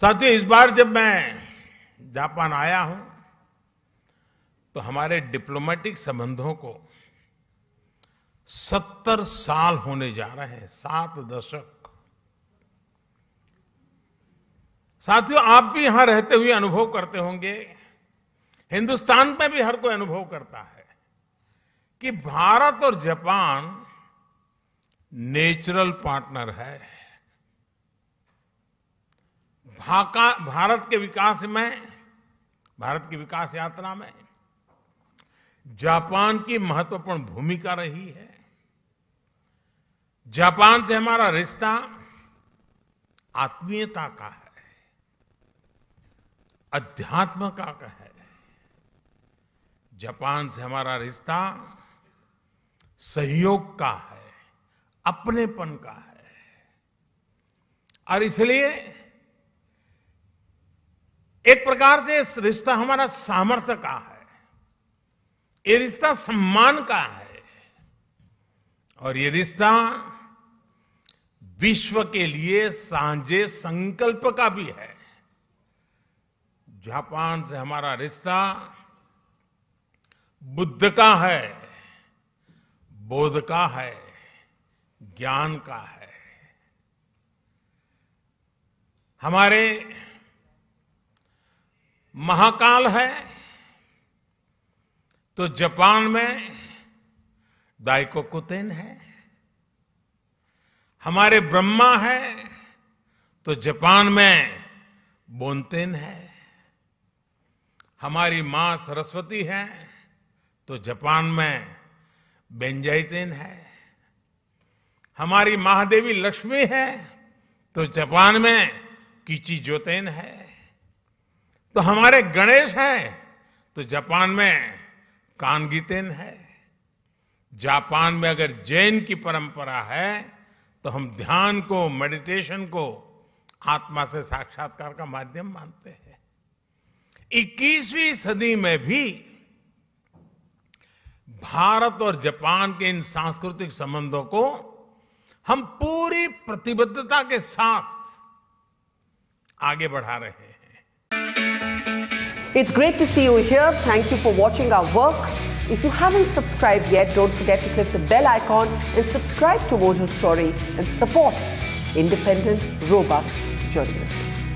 साथियों इस बार जब मैं जापान आया हूं तो हमारे डिप्लोमेटिक संबंधों को सत्तर साल होने जा रहे हैं सात दशक साथियों आप भी यहां रहते हुए अनुभव करते होंगे हिंदुस्तान में भी हर कोई अनुभव करता है कि भारत और जापान नेचुरल पार्टनर है भारत के विकास में भारत की विकास यात्रा में जापान की महत्वपूर्ण भूमिका रही है जापान से हमारा रिश्ता आत्मीयता का है अध्यात्म का है जापान से हमारा रिश्ता सहयोग का है अपनेपन का है और इसलिए एक प्रकार से रिश्ता हमारा सामर्थ्य का है ये रिश्ता सम्मान का है और ये रिश्ता विश्व के लिए सांझे संकल्प का भी है जापान से हमारा रिश्ता बुद्ध का है बोध का है ज्ञान का है हमारे महाकाल है तो जापान में दाइको कुतेन है हमारे ब्रह्मा है तो जापान में बोनतेन है हमारी मां सरस्वती है तो जापान में बेंजाइतेन है हमारी महादेवी लक्ष्मी है तो जापान में किची जोतेन है तो हमारे गणेश हैं तो जापान में कानगीतेन है जापान में अगर जैन की परंपरा है तो हम ध्यान को मेडिटेशन को आत्मा से साक्षात्कार का माध्यम मानते हैं 21वीं सदी में भी भारत और जापान के इन सांस्कृतिक संबंधों को हम पूरी प्रतिबद्धता के साथ आगे बढ़ा रहे हैं It's great to see you here. Thank you for watching our work. If you haven't subscribed yet, don't forget to click the bell icon and subscribe to Mojo Story and support independent, robust journalism.